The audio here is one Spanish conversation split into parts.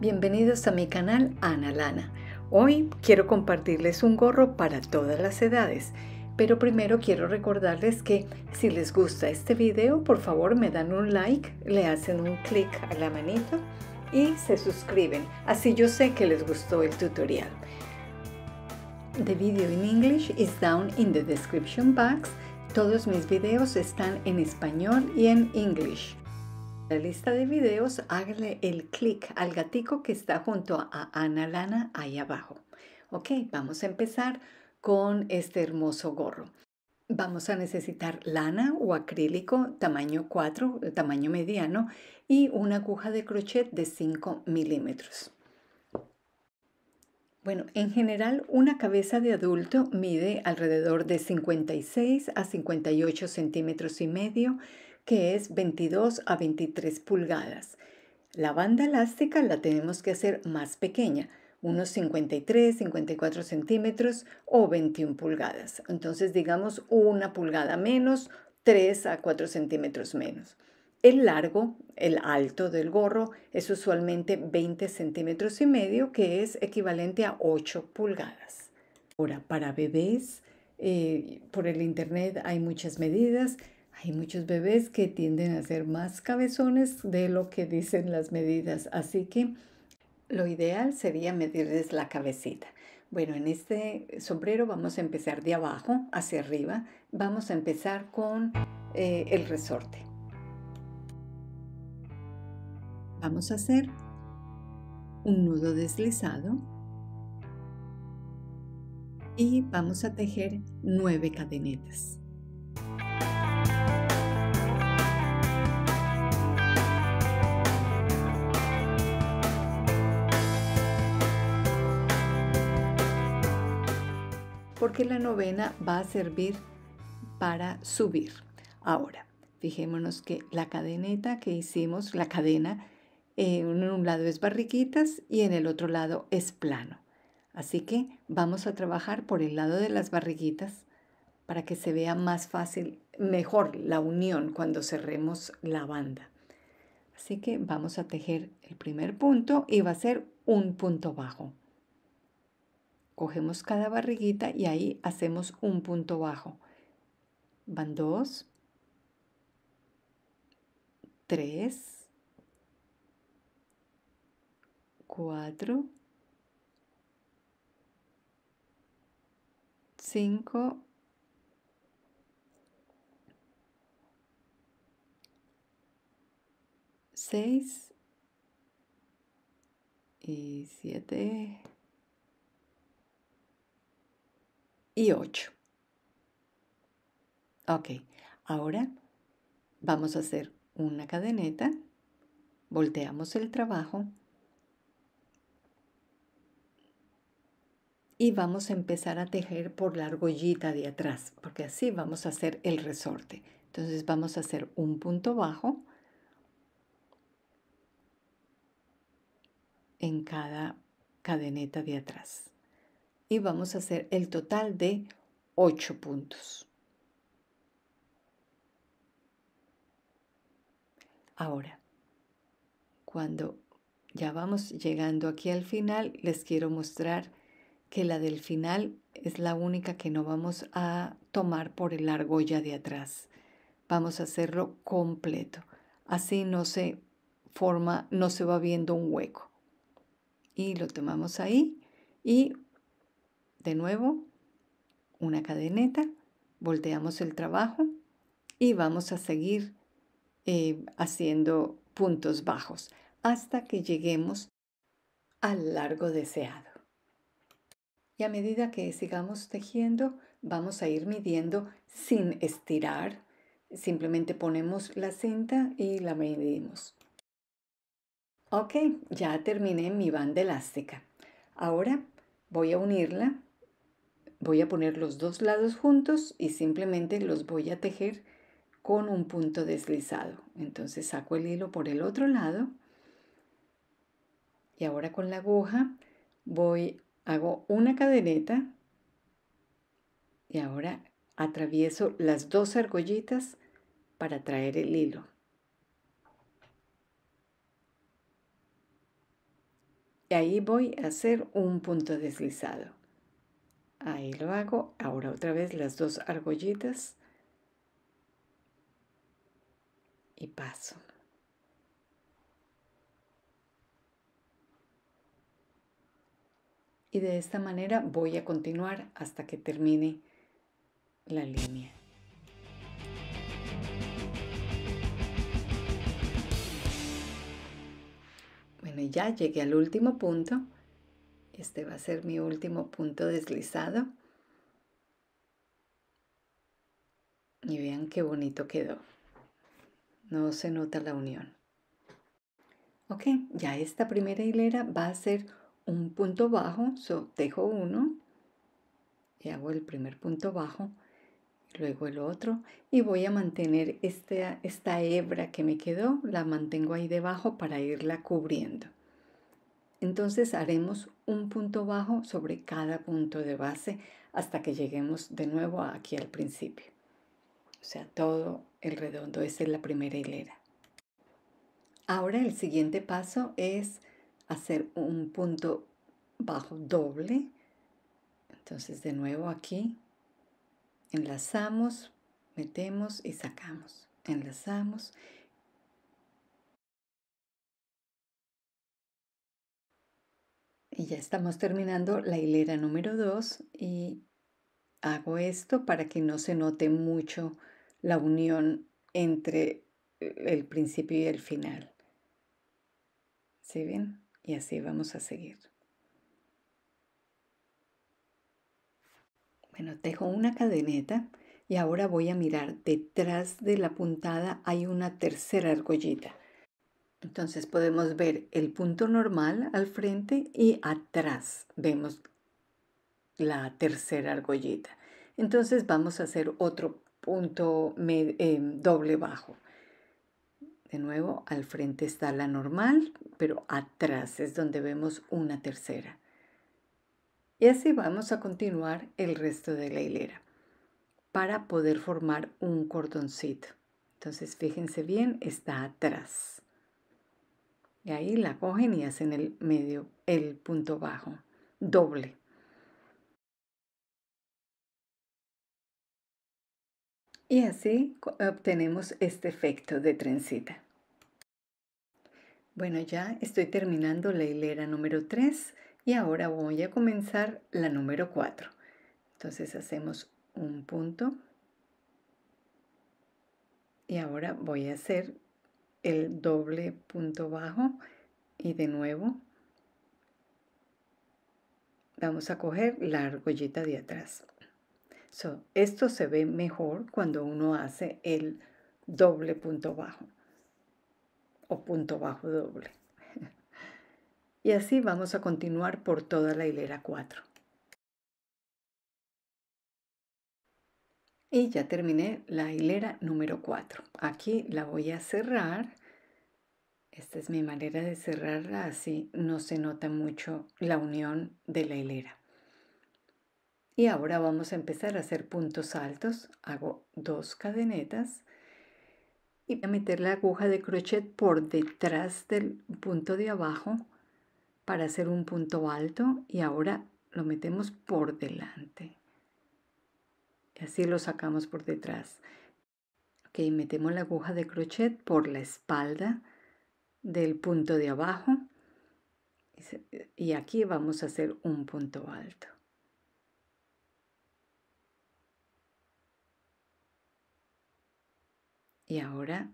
Bienvenidos a mi canal Ana Lana. Hoy quiero compartirles un gorro para todas las edades, pero primero quiero recordarles que si les gusta este video, por favor me dan un like, le hacen un click a la manito y se suscriben, así yo sé que les gustó el tutorial. The video in English is down in the description box. Todos mis videos están en español y en English la lista de videos, hágale el clic al gatico que está junto a Ana Lana ahí abajo. Ok, vamos a empezar con este hermoso gorro. Vamos a necesitar lana o acrílico tamaño 4, tamaño mediano, y una aguja de crochet de 5 milímetros. Bueno, en general una cabeza de adulto mide alrededor de 56 a 58 centímetros y medio, que es 22 a 23 pulgadas. La banda elástica la tenemos que hacer más pequeña, unos 53, 54 centímetros o 21 pulgadas. Entonces digamos una pulgada menos, 3 a 4 centímetros menos. El largo, el alto del gorro es usualmente 20 centímetros y medio, que es equivalente a 8 pulgadas. Ahora, para bebés, eh, por el internet hay muchas medidas. Hay muchos bebés que tienden a ser más cabezones de lo que dicen las medidas, así que lo ideal sería medirles la cabecita. Bueno, en este sombrero vamos a empezar de abajo hacia arriba. Vamos a empezar con eh, el resorte. Vamos a hacer un nudo deslizado y vamos a tejer nueve cadenetas. porque la novena va a servir para subir. Ahora, fijémonos que la cadeneta que hicimos, la cadena, eh, en un lado es barriguitas y en el otro lado es plano. Así que vamos a trabajar por el lado de las barriguitas para que se vea más fácil, mejor la unión cuando cerremos la banda. Así que vamos a tejer el primer punto y va a ser un punto bajo cogemos cada barriguita y ahí hacemos un punto bajo. Van 2 3 4 5 6 y 7 y 8. Ok, ahora vamos a hacer una cadeneta, volteamos el trabajo y vamos a empezar a tejer por la argollita de atrás, porque así vamos a hacer el resorte. Entonces vamos a hacer un punto bajo en cada cadeneta de atrás y vamos a hacer el total de 8 puntos. Ahora, cuando ya vamos llegando aquí al final, les quiero mostrar que la del final es la única que no vamos a tomar por el argolla de atrás. Vamos a hacerlo completo. Así no se forma, no se va viendo un hueco. Y lo tomamos ahí y de nuevo una cadeneta, volteamos el trabajo y vamos a seguir eh, haciendo puntos bajos hasta que lleguemos al largo deseado. Y a medida que sigamos tejiendo, vamos a ir midiendo sin estirar. Simplemente ponemos la cinta y la medimos. Ok, ya terminé mi banda elástica. Ahora voy a unirla voy a poner los dos lados juntos y simplemente los voy a tejer con un punto deslizado. Entonces saco el hilo por el otro lado y ahora con la aguja voy, hago una cadeneta y ahora atravieso las dos argollitas para traer el hilo. Y ahí voy a hacer un punto deslizado. Ahí lo hago. Ahora otra vez las dos argollitas. Y paso. Y de esta manera voy a continuar hasta que termine la línea. Bueno, ya llegué al último punto este va a ser mi último punto deslizado. Y vean qué bonito quedó. No se nota la unión. Ok, ya esta primera hilera va a ser un punto bajo. So, dejo uno y hago el primer punto bajo, luego el otro y voy a mantener este, esta hebra que me quedó, la mantengo ahí debajo para irla cubriendo. Entonces haremos un punto bajo sobre cada punto de base hasta que lleguemos de nuevo aquí al principio. O sea, todo el redondo, esa es la primera hilera. Ahora el siguiente paso es hacer un punto bajo doble. Entonces de nuevo aquí enlazamos, metemos y sacamos. Enlazamos Y ya estamos terminando la hilera número 2 y hago esto para que no se note mucho la unión entre eh, el principio y el final. ¿Sí ven? Y así vamos a seguir. Bueno, tejo una cadeneta y ahora voy a mirar detrás de la puntada hay una tercera argollita. Entonces podemos ver el punto normal al frente y atrás vemos la tercera argollita. Entonces vamos a hacer otro punto eh, doble bajo. De nuevo, al frente está la normal, pero atrás es donde vemos una tercera. Y así vamos a continuar el resto de la hilera para poder formar un cordoncito. Entonces, fíjense bien, está atrás. Y ahí la cogen y hacen el medio, el punto bajo, doble. Y así obtenemos este efecto de trencita. Bueno, ya estoy terminando la hilera número 3 y ahora voy a comenzar la número 4. Entonces hacemos un punto y ahora voy a hacer el doble punto bajo y de nuevo vamos a coger la argollita de atrás. esto se ve mejor cuando uno hace el doble punto bajo o punto bajo doble. Y así vamos a continuar por toda la hilera 4. Y ya terminé la hilera número 4. Aquí la voy a cerrar. Esta es mi manera de cerrarla, así no se nota mucho la unión de la hilera. Y ahora vamos a empezar a hacer puntos altos. Hago dos cadenetas y voy a meter la aguja de crochet por detrás del punto de abajo para hacer un punto alto y ahora lo metemos por delante y así lo sacamos por detrás. Ok, metemos la aguja de crochet por la espalda del punto de abajo y aquí vamos a hacer un punto alto. Y ahora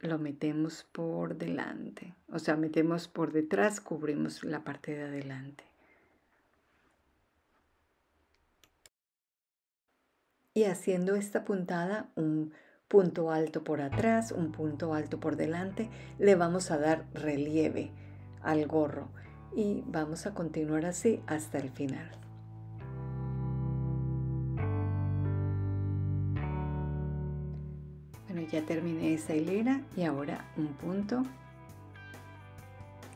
lo metemos por delante, o sea, metemos por detrás, cubrimos la parte de adelante. y haciendo esta puntada un punto alto por atrás, un punto alto por delante, le vamos a dar relieve al gorro y vamos a continuar así hasta el final. Bueno, ya terminé esa hilera y ahora un punto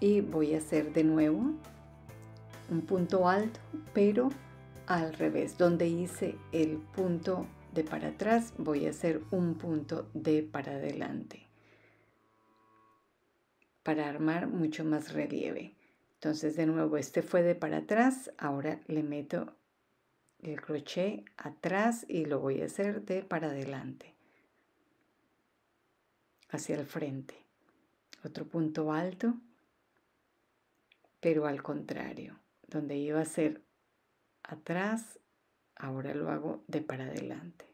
y voy a hacer de nuevo un punto alto pero al revés. Donde hice el punto de para atrás, voy a hacer un punto de para adelante para armar mucho más relieve. Entonces de nuevo, este fue de para atrás, ahora le meto el crochet atrás y lo voy a hacer de para adelante, hacia el frente. Otro punto alto, pero al contrario, donde iba a ser atrás, ahora lo hago de para adelante.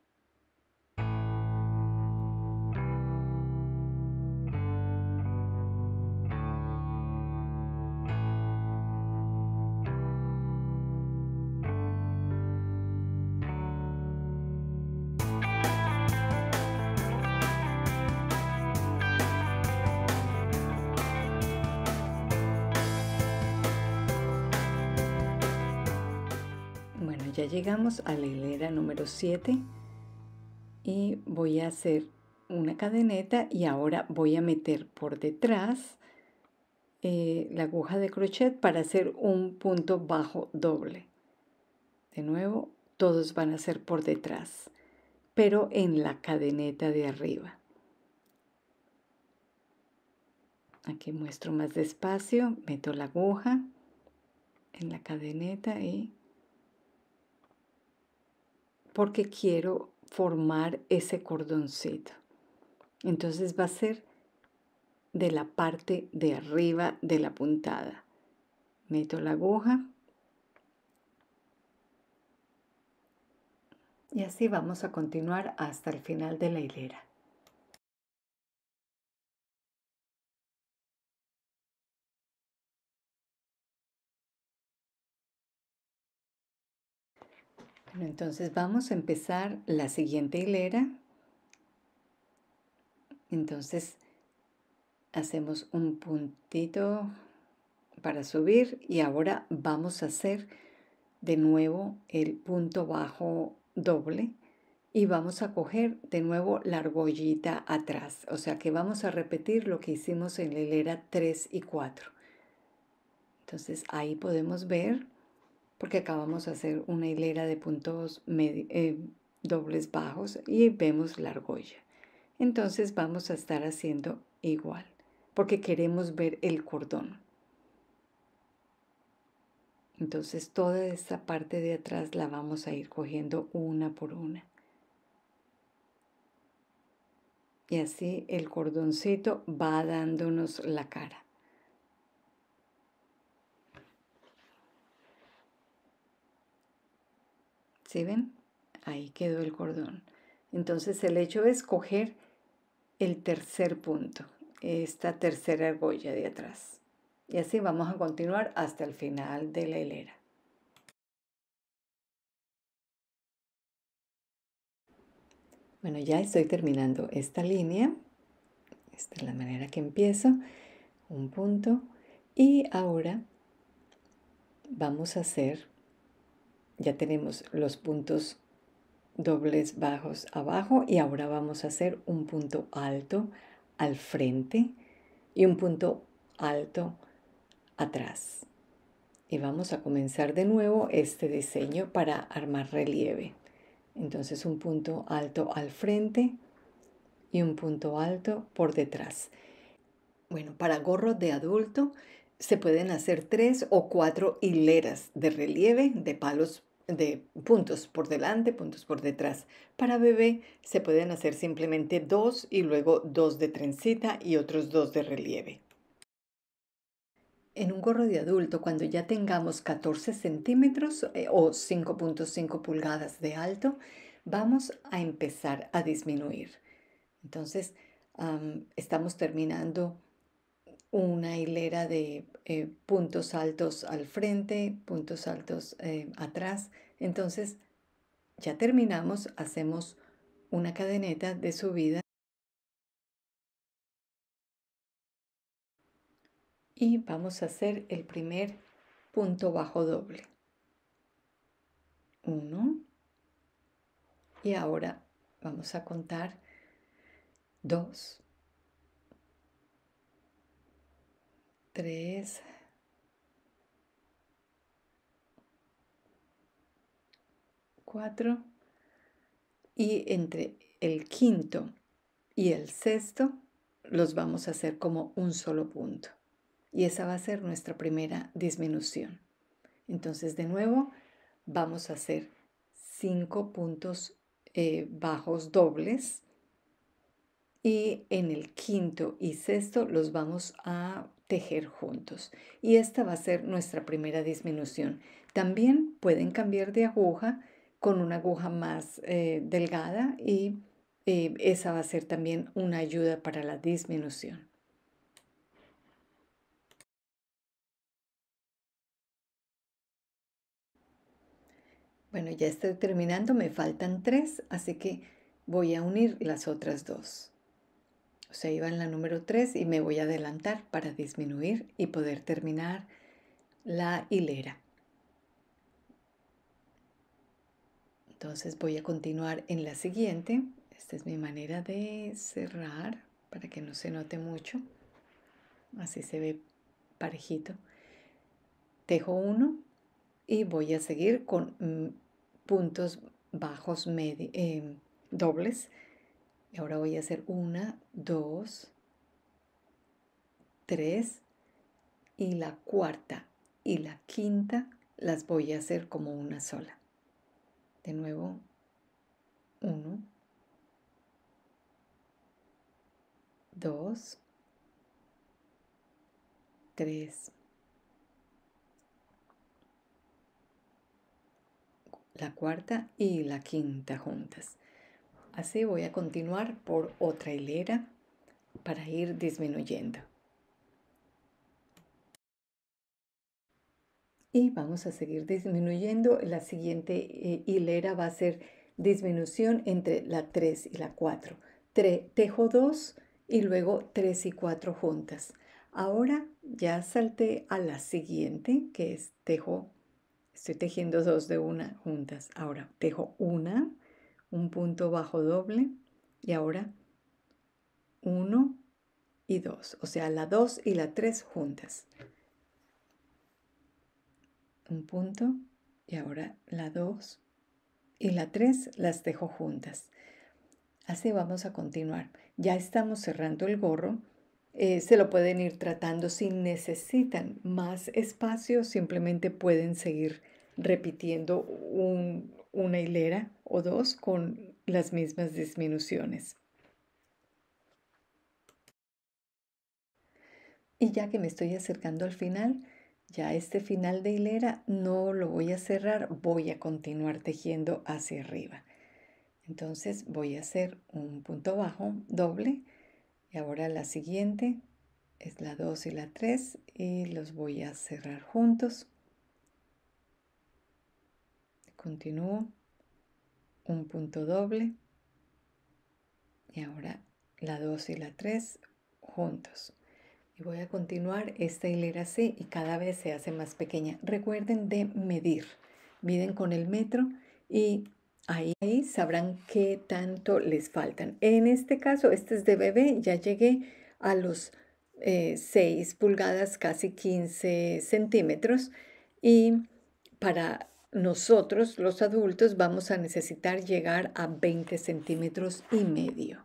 llegamos a la hilera número 7 y voy a hacer una cadeneta y ahora voy a meter por detrás eh, la aguja de crochet para hacer un punto bajo doble. De nuevo, todos van a ser por detrás, pero en la cadeneta de arriba. Aquí muestro más despacio, meto la aguja en la cadeneta y porque quiero formar ese cordoncito. Entonces va a ser de la parte de arriba de la puntada. Meto la aguja. Y así vamos a continuar hasta el final de la hilera. entonces vamos a empezar la siguiente hilera. Entonces hacemos un puntito para subir y ahora vamos a hacer de nuevo el punto bajo doble y vamos a coger de nuevo la argollita atrás. O sea que vamos a repetir lo que hicimos en la hilera 3 y 4. Entonces ahí podemos ver porque acabamos de hacer una hilera de puntos eh, dobles bajos y vemos la argolla. Entonces vamos a estar haciendo igual, porque queremos ver el cordón. Entonces toda esta parte de atrás la vamos a ir cogiendo una por una. Y así el cordoncito va dándonos la cara. ven? Ahí quedó el cordón. Entonces el hecho es coger el tercer punto, esta tercera argolla de atrás. Y así vamos a continuar hasta el final de la hilera. Bueno, ya estoy terminando esta línea. Esta es la manera que empiezo. Un punto. Y ahora vamos a hacer ya tenemos los puntos dobles bajos abajo y ahora vamos a hacer un punto alto al frente y un punto alto atrás. Y vamos a comenzar de nuevo este diseño para armar relieve. Entonces un punto alto al frente y un punto alto por detrás. Bueno, para gorros de adulto se pueden hacer tres o cuatro hileras de relieve de palos de puntos por delante, puntos por detrás. Para bebé se pueden hacer simplemente dos y luego dos de trencita y otros dos de relieve. En un gorro de adulto, cuando ya tengamos 14 centímetros eh, o 5.5 pulgadas de alto, vamos a empezar a disminuir. Entonces, estamos terminando una hilera de eh, puntos altos al frente, puntos altos eh, atrás. Entonces, ya terminamos, hacemos una cadeneta de subida y vamos a hacer el primer punto bajo doble. Uno. Y ahora vamos a contar dos. 3, 4 y entre el quinto y el sexto los vamos a hacer como un solo punto. Y esa va a ser nuestra primera disminución. Entonces de nuevo vamos a hacer cinco puntos eh, bajos dobles y en el quinto y sexto los vamos a tejer juntos. Y esta va a ser nuestra primera disminución. También pueden cambiar de aguja con una aguja más eh, delgada y eh, esa va a ser también una ayuda para la disminución. Bueno, ya estoy terminando, me faltan tres, así que voy a unir las otras dos se iba en la número 3 y me voy a adelantar para disminuir y poder terminar la hilera. Entonces voy a continuar en la siguiente. Esta es mi manera de cerrar para que no se note mucho. Así se ve parejito. Tejo uno y voy a seguir con mm, puntos bajos eh, dobles y ahora voy a hacer una, dos, tres y la cuarta y la quinta las voy a hacer como una sola. De nuevo, uno, dos, tres. La cuarta y la quinta juntas. Así voy a continuar por otra hilera para ir disminuyendo. Y vamos a seguir disminuyendo. La siguiente eh, hilera va a ser disminución entre la 3 y la 4. tejo 2 y luego 3 y 4 juntas. Ahora ya salté a la siguiente, que es tejo, estoy tejiendo dos de una juntas. Ahora tejo una, un punto bajo doble y ahora uno y dos, o sea, la dos y la tres juntas. Un punto y ahora la dos y la tres las dejo juntas. Así vamos a continuar. Ya estamos cerrando el gorro. Eh, se lo pueden ir tratando si necesitan más espacio, simplemente pueden seguir repitiendo una hilera o dos con las mismas disminuciones. Y ya que me estoy acercando al final, ya este final de hilera no lo voy a cerrar, voy a continuar tejiendo hacia arriba. Entonces voy a hacer un punto bajo doble y ahora la siguiente es la 2 y la 3 y los voy a cerrar juntos. Continúo un punto doble y ahora la 2 y la 3 juntos. Y voy a continuar esta hilera así y cada vez se hace más pequeña. Recuerden de medir. Miden con el metro y ahí, sabrán qué tanto les faltan. En este caso, este es de bebé, ya llegué a los 6 eh, pulgadas, casi 15 centímetros. Y para nosotros los adultos vamos a necesitar llegar a 20 centímetros y medio.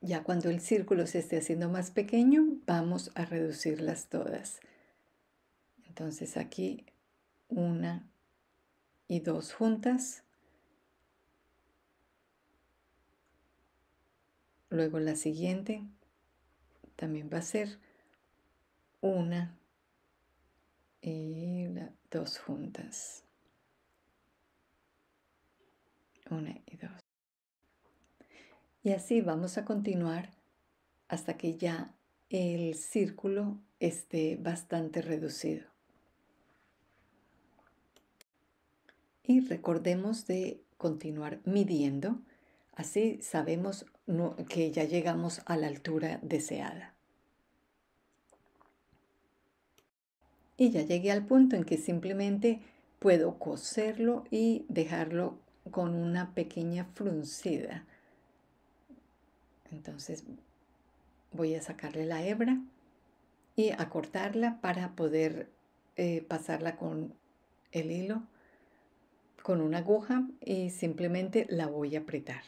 Ya cuando el círculo se esté haciendo más pequeño, vamos a reducirlas todas. Entonces aquí una y dos juntas. Luego la siguiente también va a ser una y dos juntas. Una y dos. Y así vamos a continuar hasta que ya el círculo esté bastante reducido. Y recordemos de continuar midiendo, así sabemos que ya llegamos a la altura deseada. y ya llegué al punto en que simplemente puedo coserlo y dejarlo con una pequeña fruncida. Entonces voy a sacarle la hebra y a cortarla para poder eh, pasarla con el hilo, con una aguja y simplemente la voy a apretar.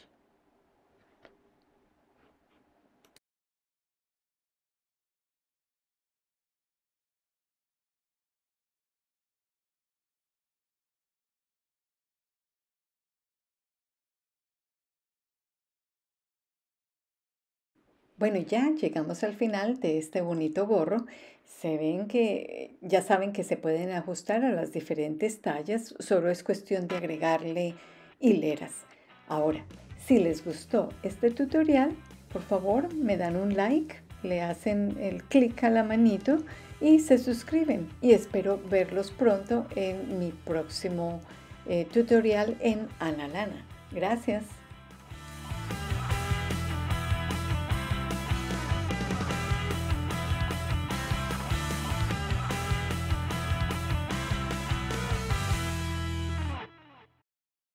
Bueno, ya llegamos al final de este bonito gorro. Se ven que ya saben que se pueden ajustar a las diferentes tallas, solo es cuestión de agregarle hileras. Ahora, si les gustó este tutorial, por favor me dan un like, le hacen el clic a la manito y se suscriben. Y espero verlos pronto en mi próximo eh, tutorial en Lana. Gracias.